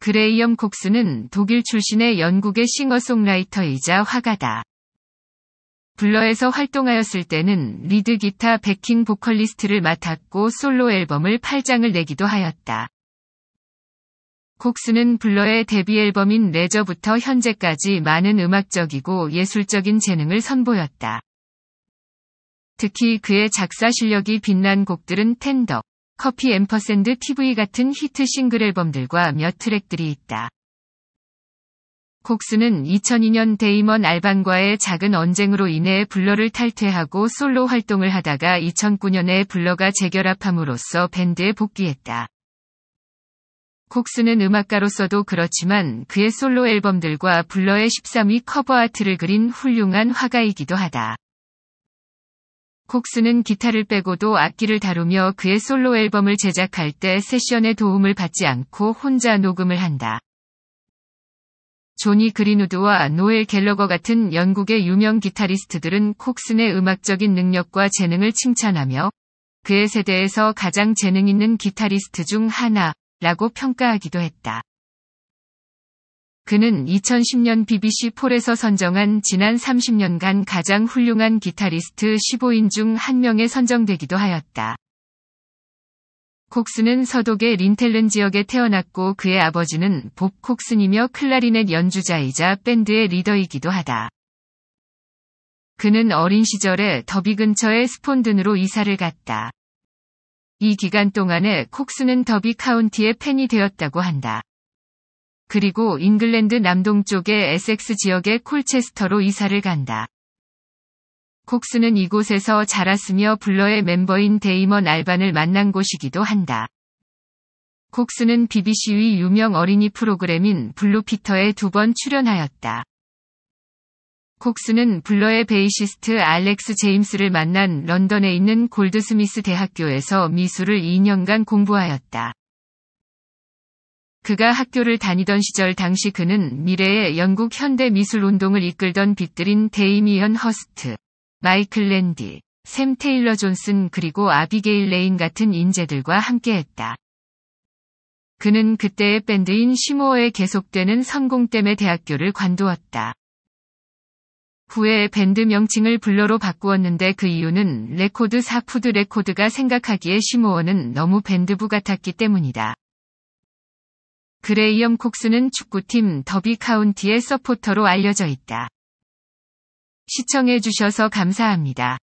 그레이엄 콕스는 독일 출신의 영국의 싱어송라이터이자 화가다. 블러에서 활동하였을 때는 리드 기타 백킹 보컬리스트를 맡았고 솔로 앨범을 8장을 내기도 하였다. 콕스는 블러의 데뷔 앨범인 레저부터 현재까지 많은 음악적이고 예술적인 재능을 선보였다. 특히 그의 작사 실력이 빛난 곡들은 텐덕 커피 앰퍼샌드 TV 같은 히트 싱글 앨범들과 몇 트랙들이 있다. 곡수는 2002년 데이먼 알반과의 작은 언쟁으로 인해 블러를 탈퇴하고 솔로 활동을 하다가 2009년에 블러가 재결합함으로써 밴드에 복귀했다. 곡수는 음악가로서도 그렇지만 그의 솔로 앨범들과 블러의 13위 커버 아트를 그린 훌륭한 화가이기도 하다. 콕스는 기타를 빼고도 악기를 다루며 그의 솔로 앨범을 제작할 때 세션의 도움을 받지 않고 혼자 녹음을 한다. 조니 그린우드와 노엘 갤러거 같은 영국의 유명 기타리스트들은 콕슨의 음악적인 능력과 재능을 칭찬하며 그의 세대에서 가장 재능 있는 기타리스트 중 하나라고 평가하기도 했다. 그는 2010년 BBC 폴에서 선정한 지난 30년간 가장 훌륭한 기타리스트 15인 중 한 명에 선정되기도 하였다. 콕스는 서독의 린텔른 지역에 태어났고 그의 아버지는 복 콕슨이며 클라리넷 연주자이자 밴드의 리더이기도 하다. 그는 어린 시절에 더비 근처의 스폰든으로 이사를 갔다. 이 기간 동안에 콕스는 더비 카운티의 팬이 되었다고 한다. 그리고 잉글랜드 남동쪽의 에섹스 지역의 콜체스터로 이사를 간다. 콕스는 이곳에서 자랐으며 블러의 멤버인 데이먼 알반을 만난 곳이기도 한다. 콕스는 BBC의 유명 어린이 프로그램인 블루피터에 두 번 출연하였다. 콕스는 블러의 베이시스트 알렉스 제임스를 만난 런던에 있는 골드스미스 대학교에서 미술을 2년간 공부하였다. 그가 학교를 다니던 시절 당시 그는 미래의 영국 현대 미술 운동을 이끌던 빛들인 데이미언 허스트, 마이클 랜디, 샘 테일러 존슨 그리고 아비게일 레인 같은 인재들과 함께했다. 그는 그때의 밴드인 시모어에 계속되는 성공 때문에 대학교를 관두었다. 후에 밴드 명칭을 블러로 바꾸었는데 그 이유는 레코드 사푸드 레코드가 생각하기에 시모어는 너무 밴드부 같았기 때문이다. 그레이엄 콕스는 축구팀 더비 카운티의 서포터로 알려져 있다. 시청해주셔서 감사합니다.